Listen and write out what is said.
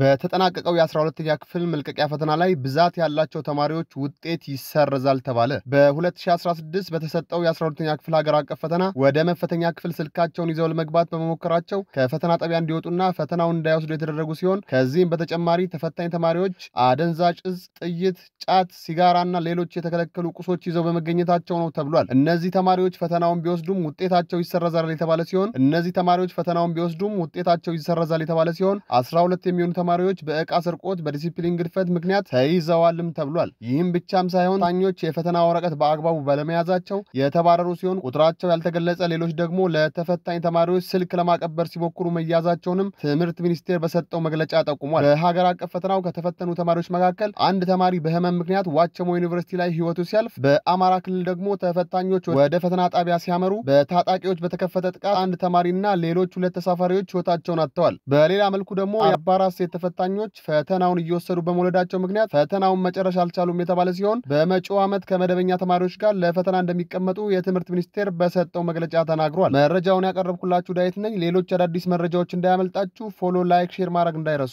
በተጠናቀቀው የ12ኛ ክፍል መልቀቂያ ፈተና ላይ ብዛት ያላቸው ተማሪዎች ውጤት ይሰረዛል ተባለ። በ2016 በተሰጠው የ12ኛ ክፍል ሀገር አቀፍ ፈተና ወደ መፈተኛ ክፍል ስልካቸውን ይዘው ለመግባት በመሞከራቸው ከፈተና ጣቢያ እንዲወጡና ፈተናውን እንዳይወስዱ የተደረጉ ሲሆን ከዚህም በተጨማሪ ተፈታኝ ተማሪዎች አደንዛዥ እጽ፣ ጥይት፣ ጫት፣ ሲጋራና ሌሎች የተከለከሉ ቁሶች ይዘው በመገኘታቸው ነው ተብሏል። እነዚህ ተማሪዎች ፈተናውን ቢወስዱም ውጤታቸው ይሰረዛል የተባለ ሲሆን እነዚህ ተማሪዎች ፈተናውን ቢወስዱም ውጤታቸው ይሰረዛል የተባለ ሲሆን 12 የሚሆኑ ተማሪዎች በእቃ ስርቆት፣ በዲሲፕሊን ግድፈት ምክንያት ተይዘዋልም ተብሏል። ይህም ብቻም ሳይሆን ዳኞች የፈተና ወረቀት በአግባቡ ባለመያዛቸው የተባረሩ ሲሆን ቁጥራቸው ያልተገለጸ ሌሎች ደግሞ ለተፈታኝ ተማሪዎች ስልክ ለማቀበር ሲሞክሩ መያዛቸውንም ትምህርት ሚኒስቴር በሰጠው መግለጫ ጠቁሟል። በሀገር አቀፍ ፈተናው ከተፈተኑ ተማሪዎች መካከል አንድ ተማሪ በህመም ምክንያት ዋቸሞ ዩኒቨርሲቲ ላይ ህይወቱ ሲያልፍ፣ በአማራ ክልል ደግሞ ተፈታኞች ወደ ፈተና ጣቢያ ሲያመሩ በታጣቂዎች በተከፈተ ጥቃት አንድ ተማሪና ሌሎች ሁለት ተሳፋሪዎች ህይወታቸውን አጥተዋል። በሌላ መልኩ ደግሞ የአባራ ሴት ተፈታኞች ፈተናውን እየወሰዱ በመውለዳቸው ምክንያት ፈተናውን መጨረሻ አልቻሉም የተባለ ሲሆን በመጪው ዓመት ከመደበኛ ተማሪዎች ጋር ለፈተና እንደሚቀመጡ የትምህርት ሚኒስቴር በሰጠው መግለጫ ተናግሯል። መረጃውን ያቀረብኩላችሁ ዳዊት ነኝ። ሌሎች አዳዲስ መረጃዎች እንዳያመልጣችሁ ፎሎ፣ ላይክ፣ ሼር ማድረግ እንዳይረሱ።